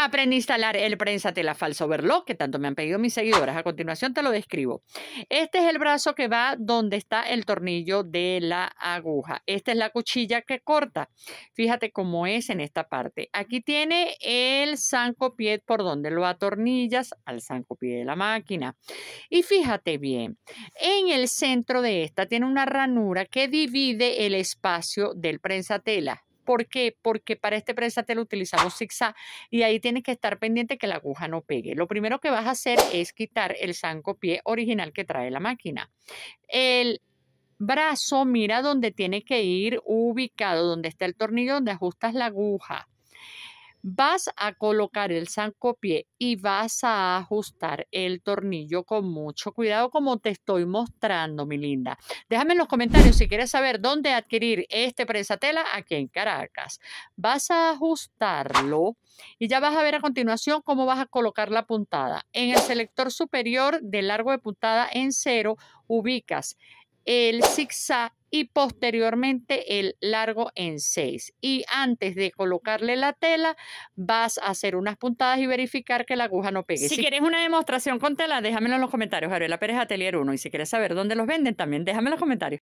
Aprende a instalar el prensa falso falso overlock, que tanto me han pedido mis seguidoras. A continuación te lo describo. Este es el brazo que va donde está el tornillo de la aguja. Esta es la cuchilla que corta. Fíjate cómo es en esta parte. Aquí tiene el zancopied por donde lo atornillas al zancopied de la máquina. Y fíjate bien, en el centro de esta tiene una ranura que divide el espacio del prensatela. ¿Por qué? Porque para este lo utilizamos zigzag y ahí tienes que estar pendiente que la aguja no pegue. Lo primero que vas a hacer es quitar el pie original que trae la máquina. El brazo mira donde tiene que ir ubicado, donde está el tornillo, donde ajustas la aguja. Vas a colocar el zancopié y vas a ajustar el tornillo con mucho cuidado como te estoy mostrando, mi linda. Déjame en los comentarios si quieres saber dónde adquirir este prensatela aquí en Caracas. Vas a ajustarlo y ya vas a ver a continuación cómo vas a colocar la puntada. En el selector superior del largo de puntada en cero ubicas el zigzag y posteriormente el largo en 6. Y antes de colocarle la tela, vas a hacer unas puntadas y verificar que la aguja no pegue. Si quieres una demostración con tela, déjamelo en los comentarios. Gabriela Pérez Atelier 1. Y si quieres saber dónde los venden, también déjame en los comentarios.